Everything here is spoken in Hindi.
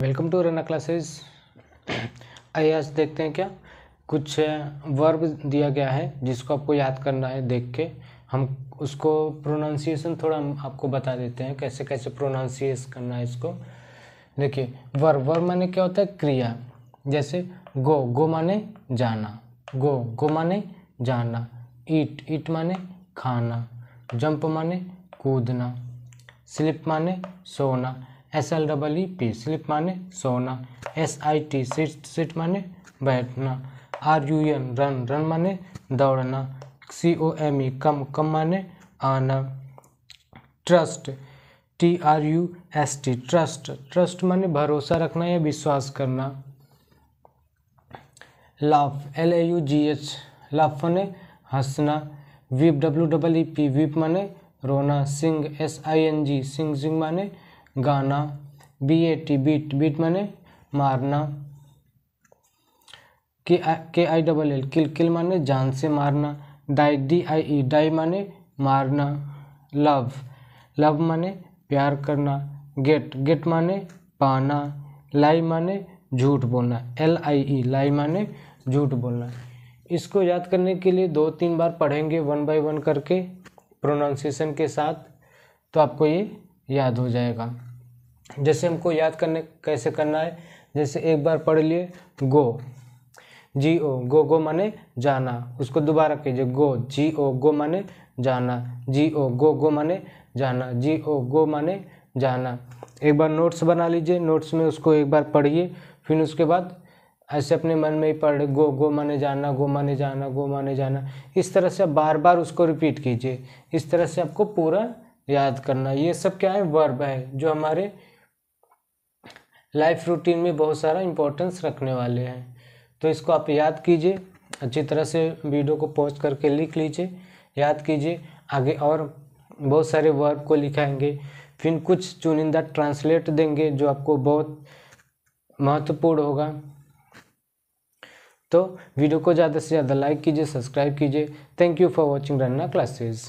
वेलकम टू रना क्लासेस आइए आज देखते हैं क्या कुछ वर्ब दिया गया है जिसको आपको याद करना है देख के हम उसको प्रोनाउंसिएशन थोड़ा हम आपको बता देते हैं कैसे कैसे प्रोनाउंसिएस करना है इसको देखिए वर्ब वर्ब माने क्या होता है क्रिया जैसे गो गो माने जाना गो गो माने जाना ईट ईट माने खाना जंप माने कूदना स्लिप माने सोना S L double E P slip माने सोना S I T sit sit माने बैठना R U N run run माने दौड़ना सी ओ एम ई कम कम माने आना trust T R U S T trust trust माने भरोसा रखना या विश्वास करना laugh L A U G H laugh माने हंसना weep W double E P weep माने रोना sing S I N G sing sing माने गाना B A T beat beat माने मारना के आ, के आई डबल एल किल किल माने जान से मारना die D I E die माने मारना लव लव माने प्यार करना गेट गेट माने पाना लाई माने झूठ बोलना एल आई ई लाई माने झूठ बोलना इसको याद करने के लिए दो तीन बार पढ़ेंगे वन बाय वन करके प्रोनाउंसिएशन के साथ तो आपको ये याद हो जाएगा जैसे हमको याद करने कैसे करना है जैसे एक बार पढ़ लिए गो जी ओ गो गो माने जाना उसको दोबारा कीजिए गो जी ओ गो माने जाना जी ओ गो गो माने जाना जी ओ गो माने जाना एक बार नोट्स बना लीजिए नोट्स में उसको एक बार पढ़िए फिर उसके बाद ऐसे अपने मन में ही पढ़ गो गो माने जाना गो माने जाना गो माने जाना इस तरह से आप बार बार उसको रिपीट कीजिए इस तरह से आपको पूरा याद करना ये सब क्या है वर्ब है जो हमारे लाइफ रूटीन में बहुत सारा इम्पोर्टेंस रखने वाले हैं तो इसको आप याद कीजिए अच्छी तरह से वीडियो को पॉज करके लिख लीजिए याद कीजिए आगे और बहुत सारे वर्ब को लिखाएंगे फिर कुछ चुनिंदा ट्रांसलेट देंगे जो आपको बहुत महत्वपूर्ण होगा तो वीडियो को ज़्यादा से ज़्यादा लाइक कीजिए सब्सक्राइब कीजिए थैंक यू फॉर वॉचिंग रन्ना क्लासेज़